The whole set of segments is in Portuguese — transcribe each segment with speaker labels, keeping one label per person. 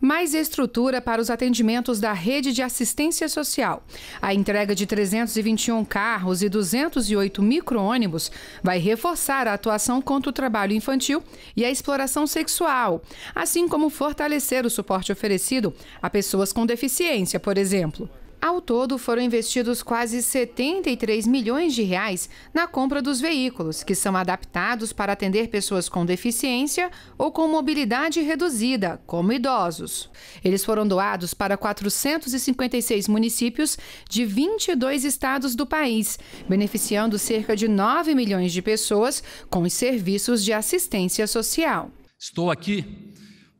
Speaker 1: mais estrutura para os atendimentos da rede de assistência social. A entrega de 321 carros e 208 micro-ônibus vai reforçar a atuação contra o trabalho infantil e a exploração sexual, assim como fortalecer o suporte oferecido a pessoas com deficiência, por exemplo. Ao todo, foram investidos quase 73 milhões de reais na compra dos veículos, que são adaptados para atender pessoas com deficiência ou com mobilidade reduzida, como idosos. Eles foram doados para 456 municípios de 22 estados do país, beneficiando cerca de 9 milhões de pessoas com os serviços de assistência social.
Speaker 2: Estou aqui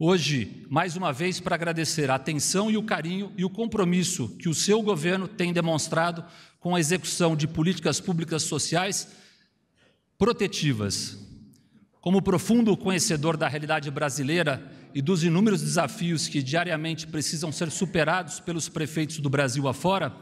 Speaker 2: hoje, mais uma vez, para agradecer a atenção e o carinho e o compromisso que o seu governo tem demonstrado com a execução de políticas públicas sociais protetivas. Como profundo conhecedor da realidade brasileira e dos inúmeros desafios que diariamente precisam ser superados pelos prefeitos do Brasil afora,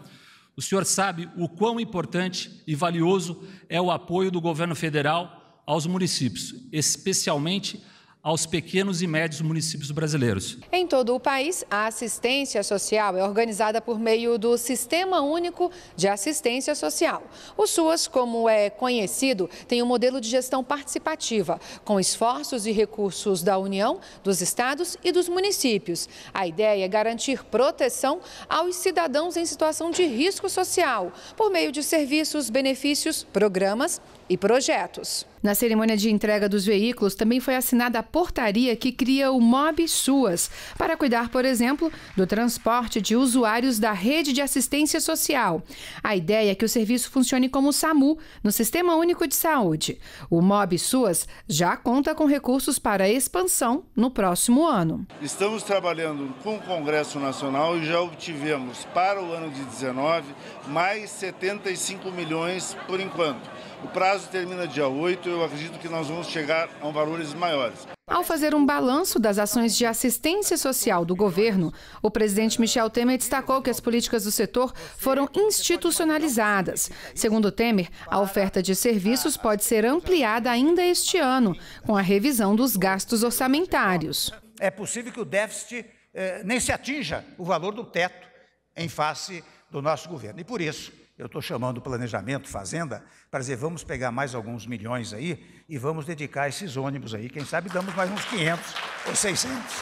Speaker 2: o senhor sabe o quão importante e valioso é o apoio do governo federal aos municípios, especialmente aos pequenos e médios municípios brasileiros.
Speaker 1: Em todo o país, a assistência social é organizada por meio do Sistema Único de Assistência Social. O SUAS, como é conhecido, tem um modelo de gestão participativa, com esforços e recursos da União, dos estados e dos municípios. A ideia é garantir proteção aos cidadãos em situação de risco social, por meio de serviços, benefícios, programas e projetos. Na cerimônia de entrega dos veículos, também foi assinada a portaria que cria o MOB SUAS, para cuidar, por exemplo, do transporte de usuários da rede de assistência social. A ideia é que o serviço funcione como o SAMU, no Sistema Único de Saúde. O MOB SUAS já conta com recursos para expansão no próximo ano.
Speaker 3: Estamos trabalhando com o Congresso Nacional e já obtivemos para o ano de 19 mais 75 milhões por enquanto. O prazo termina dia 8, eu acredito que nós vamos chegar a valores maiores.
Speaker 1: Ao fazer um balanço das ações de assistência social do governo, o presidente Michel Temer destacou que as políticas do setor foram institucionalizadas. Segundo Temer, a oferta de serviços pode ser ampliada ainda este ano, com a revisão dos gastos orçamentários. É
Speaker 3: possível que o déficit eh, nem se atinja o valor do teto em face do nosso governo. E por isso, eu estou chamando o planejamento fazenda para dizer, vamos pegar mais alguns milhões aí e vamos dedicar esses ônibus aí, quem sabe damos mais uns 500 ou 600.